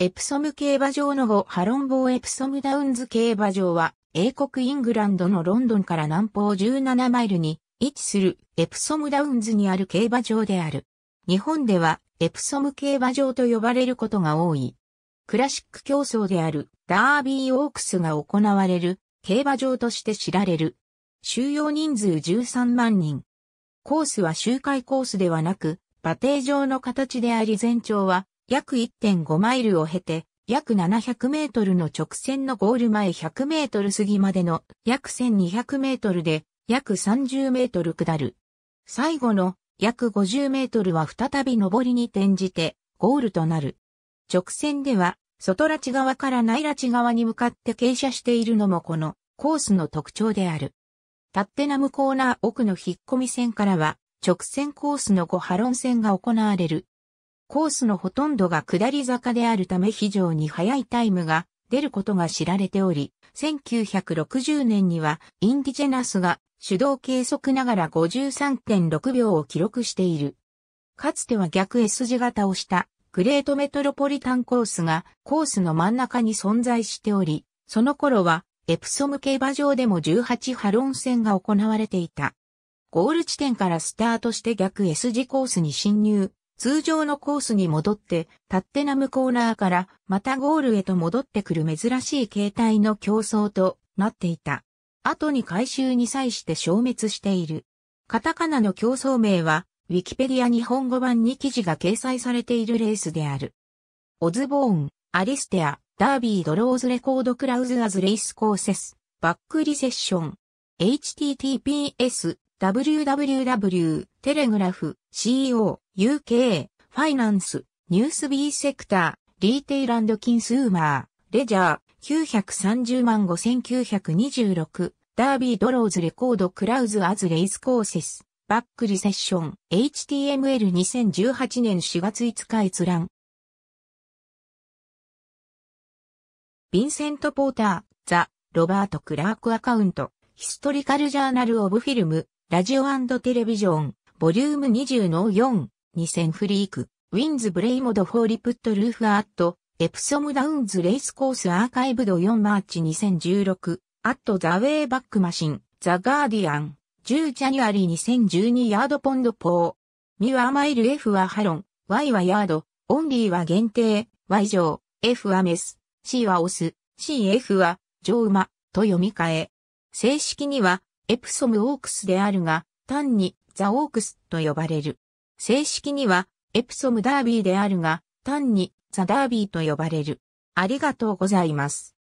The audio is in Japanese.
エプソム競馬場の後ハロンボーエプソムダウンズ競馬場は、英国イングランドのロンドンから南方17マイルに位置するエプソムダウンズにある競馬場である。日本ではエプソム競馬場と呼ばれることが多い。クラシック競争であるダービーオークスが行われる競馬場として知られる。収容人数13万人。コースは周回コースではなく、馬蹄状の形であり全長は約1.5マイルを経て、約700メートルの直線のゴール前100メートル過ぎまでの約1200メートルで約30メートル下る。最後の約50メートルは再び上りに転じてゴールとなる。直線では外拉致側から内拉致側に向かって傾斜しているのもこのコースの特徴である。立ってナムコーナー奥の引っ込み線からは直線コースの5波論線が行われる。コースのほとんどが下り坂であるため非常に速いタイムが出ることが知られており、1960年にはインディジェナスが手動計測ながら53.6秒を記録している。かつては逆 S 字型をしたグレートメトロポリタンコースがコースの真ん中に存在しており、その頃はエプソム競馬場でも18波論戦が行われていた。ゴール地点からスタートして逆 S 字コースに侵入通常のコースに戻って、タッテナムコーナーからまたゴールへと戻ってくる珍しい形態の競争となっていた。後に回収に際して消滅している。カタカナの競争名は、ウィキペディア日本語版に記事が掲載されているレースである。オズボーン、アリステア、ダービードローズレコードクラウズアズレイスコーセス、バックリセッション。https www テレグラフ、CEO、UK、ファイナンス、ニュース B セクター、リーテイランドキンスーマー、レジャー、930万5926、ダービードローズレコードクラウズアズレイスコーセス、バックリセッション、HTML2018 年4月5日閲覧。ヴィンセント・ポーター、ザ・ロバート・クラークアカウント、ヒストリカル・ジャーナル・オブ・フィルム、ラジオテレビジョン、ボリューム20の4、2000フリーク、ウィンズ・ブレイモド・フォーリプット・ルーフ・アット、エプソム・ダウンズ・レースコース・アーカイブド4マーチ2016、アット・ザ・ウェイ・バック・マシン、ザ・ガーディアン、10ジャニュアリー2012ヤード・ポンド・ポー。ミはマイル F はハロン、Y はヤード、オンリーは限定、Y 上、F はメス、C はオス、CF は乗馬と読み替え。正式にはエプソムオークスであるが、単にザ・オークスと呼ばれる。正式にはエプソムダービーであるが、単にザ・ダービーと呼ばれる。ありがとうございます。